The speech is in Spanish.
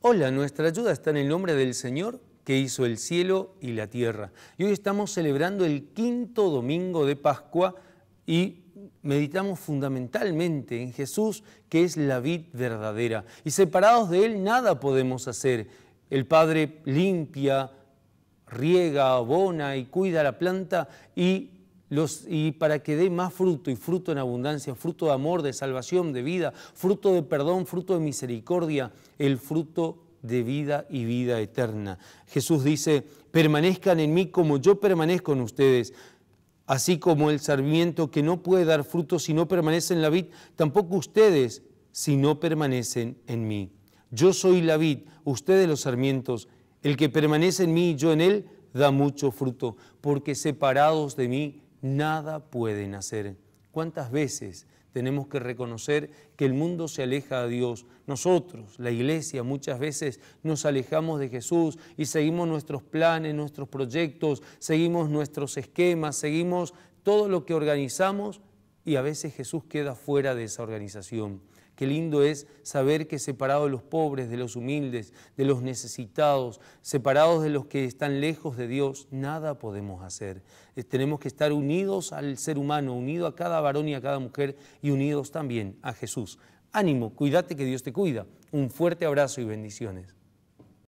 Hola, nuestra ayuda está en el nombre del Señor que hizo el cielo y la tierra. Y hoy estamos celebrando el quinto domingo de Pascua y meditamos fundamentalmente en Jesús, que es la vid verdadera. Y separados de Él nada podemos hacer. El Padre limpia, riega, abona y cuida la planta y y para que dé más fruto y fruto en abundancia, fruto de amor, de salvación, de vida, fruto de perdón, fruto de misericordia, el fruto de vida y vida eterna. Jesús dice, permanezcan en mí como yo permanezco en ustedes. Así como el sarmiento que no puede dar fruto si no permanece en la vid, tampoco ustedes si no permanecen en mí. Yo soy la vid, ustedes los sarmientos. El que permanece en mí y yo en él da mucho fruto, porque separados de mí nada pueden hacer. ¿Cuántas veces tenemos que reconocer que el mundo se aleja a Dios? Nosotros, la iglesia, muchas veces nos alejamos de Jesús y seguimos nuestros planes, nuestros proyectos, seguimos nuestros esquemas, seguimos todo lo que organizamos y a veces Jesús queda fuera de esa organización. Qué lindo es saber que separados de los pobres, de los humildes, de los necesitados, separados de los que están lejos de Dios, nada podemos hacer. Eh, tenemos que estar unidos al ser humano, unidos a cada varón y a cada mujer y unidos también a Jesús. Ánimo, cuídate que Dios te cuida. Un fuerte abrazo y bendiciones.